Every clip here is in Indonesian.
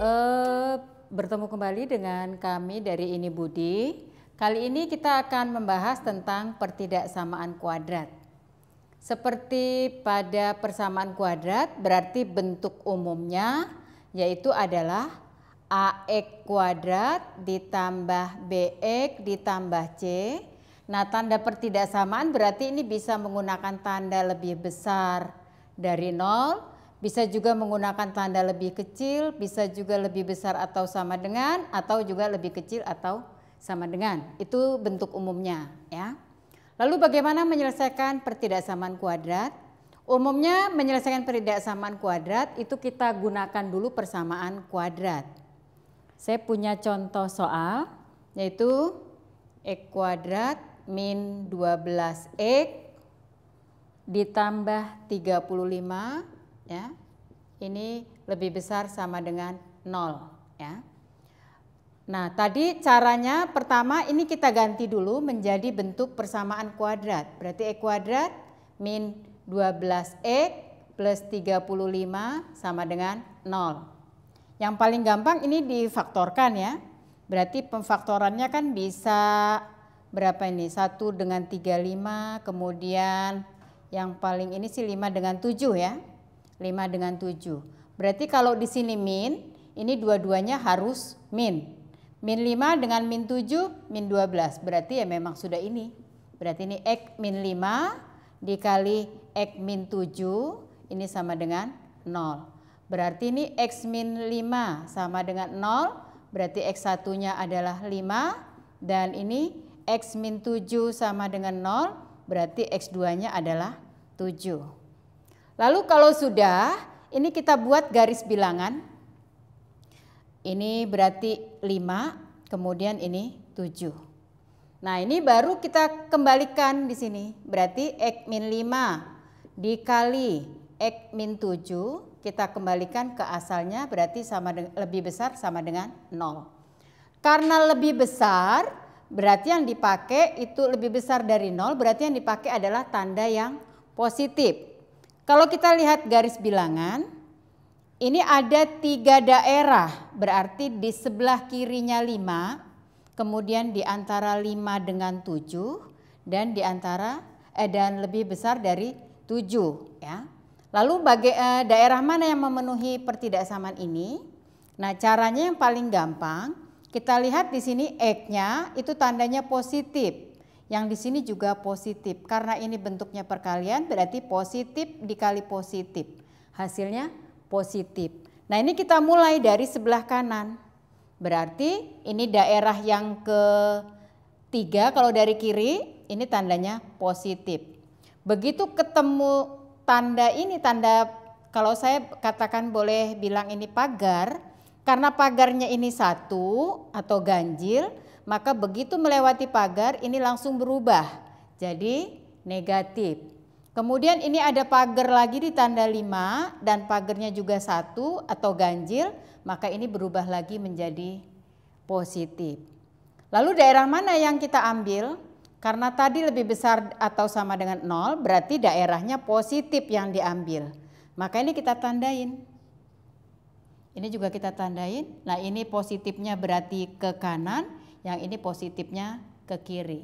uh, bertemu kembali dengan kami dari Ini Budi. Kali ini kita akan membahas tentang pertidaksamaan kuadrat. Seperti pada persamaan kuadrat, berarti bentuk umumnya yaitu adalah AX kuadrat ditambah BX ditambah C. Nah, tanda pertidaksamaan berarti ini bisa menggunakan tanda lebih besar dari 0 bisa juga menggunakan tanda lebih kecil, bisa juga lebih besar atau sama dengan, atau juga lebih kecil atau sama dengan. Itu bentuk umumnya ya. Lalu bagaimana menyelesaikan pertidaksamaan kuadrat? Umumnya menyelesaikan pertidaksamaan kuadrat itu kita gunakan dulu persamaan kuadrat. Saya punya contoh soal yaitu X kuadrat min 12X ditambah 35 ya ini lebih besar sama dengan nol. ya. Nah, tadi caranya pertama ini kita ganti dulu menjadi bentuk persamaan kuadrat. Berarti E kuadrat min 12E plus 35 sama dengan nol. Yang paling gampang ini difaktorkan ya. Berarti pemfaktorannya kan bisa berapa ini? Satu dengan 35, kemudian yang paling ini sih 5 dengan 7 ya. 5 dengan 7. Berarti kalau di sini min, ini dua-duanya harus min. Min 5 dengan min 7, min 12. Berarti ya memang sudah ini. Berarti ini X min 5 dikali X min 7, ini sama dengan 0. Berarti ini X min 5 sama dengan 0, berarti X satunya adalah 5. Dan ini X min 7 sama dengan 0, berarti X2-nya adalah 7. Lalu kalau sudah, ini kita buat garis bilangan. Ini berarti 5, kemudian ini 7. Nah ini baru kita kembalikan di sini. Berarti X min 5 dikali X min 7 kita kembalikan ke asalnya berarti sama lebih besar sama dengan 0. Karena lebih besar berarti yang dipakai itu lebih besar dari 0 berarti yang dipakai adalah tanda yang positif. Kalau kita lihat garis bilangan, ini ada tiga daerah, berarti di sebelah kirinya lima, kemudian di antara lima dengan tujuh, dan di antara eh, dan lebih besar dari tujuh, Ya. Lalu bagai, eh, daerah mana yang memenuhi pertidaksamaan ini? Nah caranya yang paling gampang, kita lihat di sini X-nya itu tandanya positif yang di sini juga positif. Karena ini bentuknya perkalian berarti positif dikali positif. Hasilnya positif. Nah ini kita mulai dari sebelah kanan. Berarti ini daerah yang ketiga kalau dari kiri ini tandanya positif. Begitu ketemu tanda ini, tanda kalau saya katakan boleh bilang ini pagar, karena pagarnya ini satu atau ganjil, maka begitu melewati pagar ini langsung berubah jadi negatif. Kemudian ini ada pagar lagi di tanda 5 dan pagarnya juga satu atau ganjil, maka ini berubah lagi menjadi positif. Lalu daerah mana yang kita ambil? Karena tadi lebih besar atau sama dengan 0, berarti daerahnya positif yang diambil. Maka ini kita tandain. Ini juga kita tandain. Nah ini positifnya berarti ke kanan, yang ini positifnya ke kiri.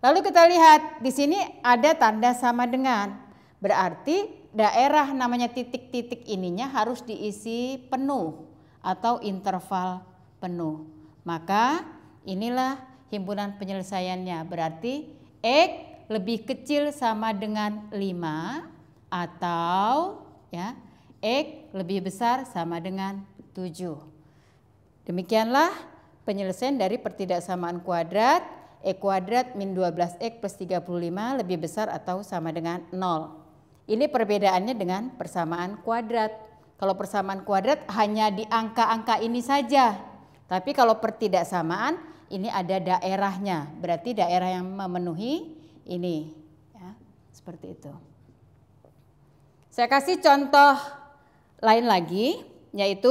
Lalu kita lihat di sini ada tanda sama dengan. Berarti daerah namanya titik-titik ininya harus diisi penuh atau interval penuh. Maka inilah himpunan penyelesaiannya. Berarti X lebih kecil sama dengan 5 atau ya X lebih besar sama dengan 7. Demikianlah penyelesaian dari pertidaksamaan kuadrat E kuadrat min 12X plus 35 lebih besar atau sama dengan 0. Ini perbedaannya dengan persamaan kuadrat. Kalau persamaan kuadrat hanya di angka-angka ini saja. Tapi kalau pertidaksamaan ini ada daerahnya. Berarti daerah yang memenuhi ini. Ya, seperti itu. Saya kasih contoh lain lagi yaitu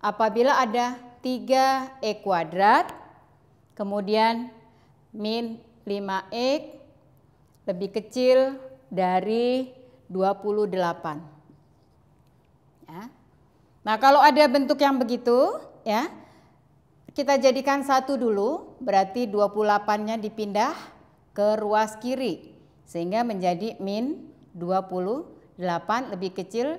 apabila ada 3E kuadrat, kemudian min 5X e, lebih kecil dari 28. Ya. Nah kalau ada bentuk yang begitu ya kita jadikan satu dulu berarti 28-nya dipindah ke ruas kiri sehingga menjadi min 28 lebih kecil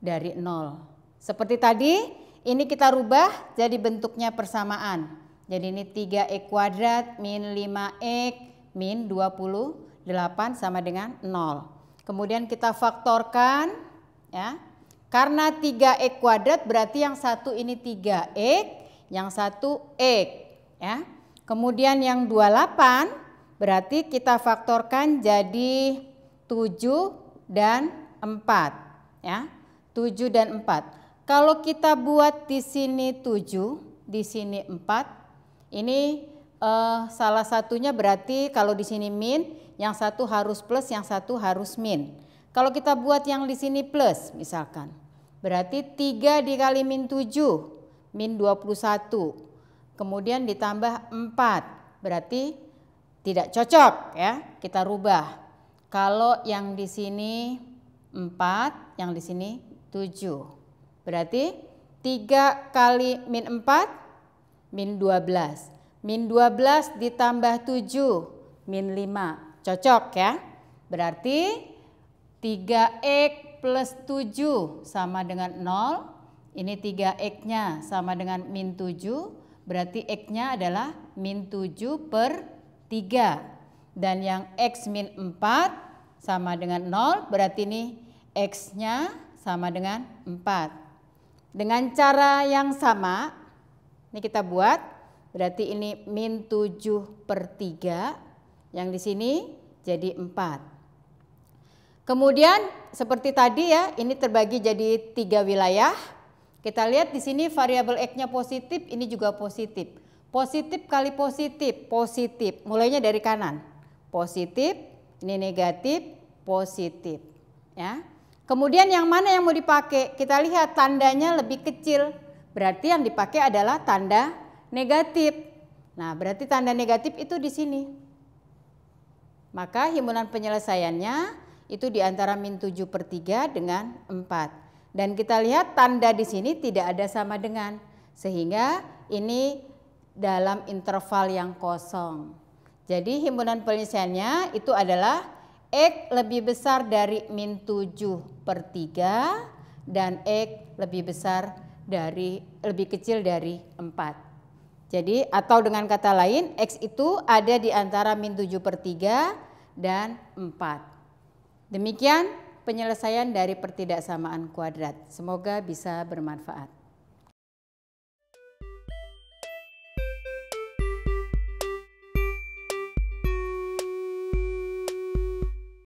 dari 0. Seperti tadi ini kita rubah jadi bentuknya persamaan. Jadi ini 3E kuadrat min 5E min 28 sama dengan 0. Kemudian kita faktorkan ya. Karena 3E kuadrat berarti yang satu ini 3E, yang satu E ya. Kemudian yang 28 berarti kita faktorkan jadi 7 dan 4 ya. 7 dan 4. Kalau kita buat di sini 7, di sini 4, ini eh, salah satunya berarti kalau di sini min, yang satu harus plus, yang satu harus min. Kalau kita buat yang di sini plus misalkan, berarti 3 dikali min 7, min 21, kemudian ditambah 4, berarti tidak cocok ya, kita rubah. Kalau yang di sini 4, yang di sini 7. Berarti 3 kali min 4 min 12. Min 12 ditambah 7 min 5. Cocok ya. Berarti 3x plus 7 sama dengan 0. Ini 3x-nya sama dengan min 7. Berarti x-nya adalah min 7 per 3. Dan yang x min 4 sama dengan 0. Berarti ini x-nya sama dengan 4. Dengan cara yang sama, ini kita buat, berarti ini min 7 per 3, yang di sini jadi 4. Kemudian seperti tadi ya, ini terbagi jadi tiga wilayah. Kita lihat di sini variabel X-nya positif, ini juga positif. Positif kali positif, positif. Mulainya dari kanan. Positif, ini negatif, positif. Ya. Kemudian yang mana yang mau dipakai? Kita lihat tandanya lebih kecil. Berarti yang dipakai adalah tanda negatif. Nah, berarti tanda negatif itu di sini. Maka himpunan penyelesaiannya itu di antara min 7 per 3 dengan 4. Dan kita lihat tanda di sini tidak ada sama dengan. Sehingga ini dalam interval yang kosong. Jadi himpunan penyelesaiannya itu adalah X lebih besar dari min 7 per 3 dan X lebih besar dari lebih kecil dari 4. Jadi atau dengan kata lain X itu ada di antara min 7 per 3 dan 4. Demikian penyelesaian dari pertidaksamaan kuadrat. Semoga bisa bermanfaat.